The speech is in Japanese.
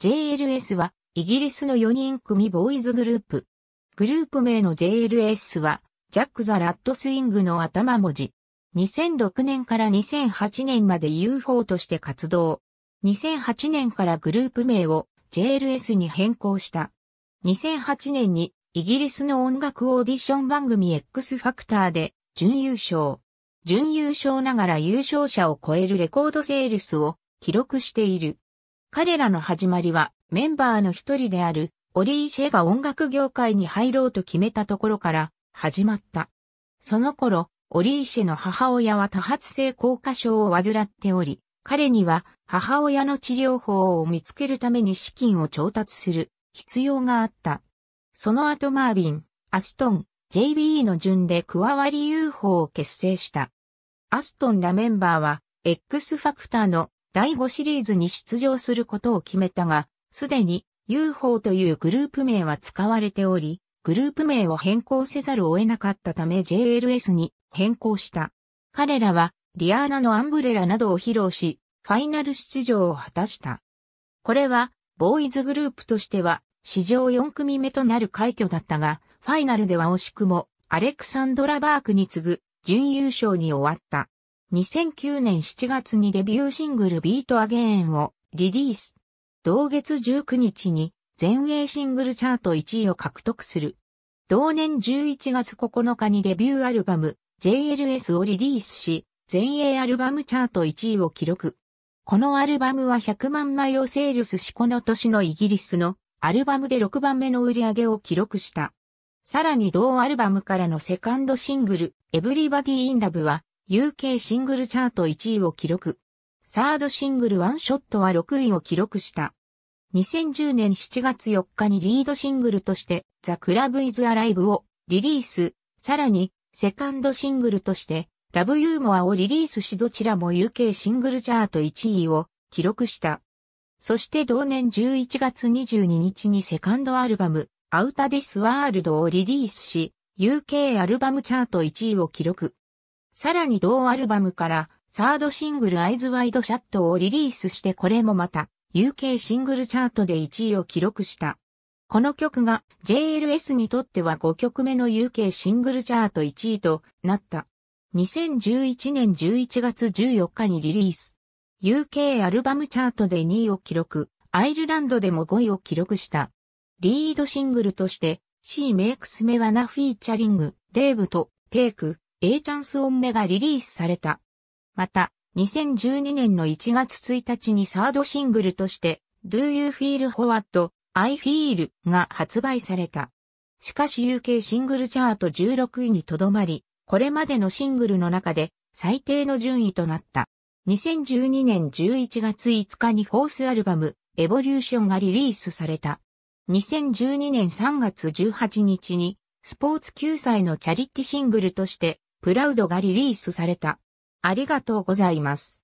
JLS は、イギリスの4人組ボーイズグループ。グループ名の JLS は、ジャック・ザ・ラットスイングの頭文字。2006年から2008年まで UFO として活動。2008年からグループ名を JLS に変更した。2008年にイギリスの音楽オーディション番組 X ファクターで準優勝。準優勝ながら優勝者を超えるレコードセールスを記録している。彼らの始まりはメンバーの一人であるオリー・シェが音楽業界に入ろうと決めたところから始まった。その頃、オリーシェの母親は多発性硬化症を患っており、彼には母親の治療法を見つけるために資金を調達する必要があった。その後マービン、アストン、JBE の順で加わり UFO を結成した。アストンらメンバーは X ファクターの第5シリーズに出場することを決めたが、すでに UFO というグループ名は使われており、グループ名を変更せざるを得なかったため JLS に変更した。彼らはリアーナのアンブレラなどを披露し、ファイナル出場を果たした。これは、ボーイズグループとしては、史上4組目となる快挙だったが、ファイナルでは惜しくも、アレクサンドラ・バークに次ぐ、準優勝に終わった。2009年7月にデビューシングルビートアゲーンをリリース。同月19日に全英シングルチャート1位を獲得する。同年11月9日にデビューアルバム JLS をリリースし、全英アルバムチャート1位を記録。このアルバムは100万枚をセールスしこの年のイギリスのアルバムで6番目の売り上げを記録した。さらに同アルバムからのセカンドシングル、Everybody in Love は UK シングルチャート1位を記録。サードシングルワンショットは6位を記録した。2010年7月4日にリードシングルとして、ザ・クラブ・イズ・アライブをリリース、さらに、セカンドシングルとして、ラブ・ユーモアをリリースしどちらも UK シングルチャート1位を記録した。そして同年11月22日にセカンドアルバム、アウタ・ディス・ワールドをリリースし、UK アルバムチャート1位を記録。さらに同アルバムからサードシングルアイズワイドシャットをリリースしてこれもまた UK シングルチャートで1位を記録した。この曲が JLS にとっては5曲目の UK シングルチャート1位となった。2011年11月14日にリリース。UK アルバムチャートで2位を記録、アイルランドでも5位を記録した。リードシングルとして She Makes Me Wanna Featuring Dave と Take A チャンスオンメがリリースされた。また、2012年の1月1日にサードシングルとして、Do You Feel Forward, I Feel が発売された。しかし UK シングルチャート16位にとどまり、これまでのシングルの中で最低の順位となった。2012年11月5日にフォースアルバム、エボリューションがリリースされた。2012年3月18日に、スポーツ救済のチャリティシングルとして、プラウドがリリースされた。ありがとうございます。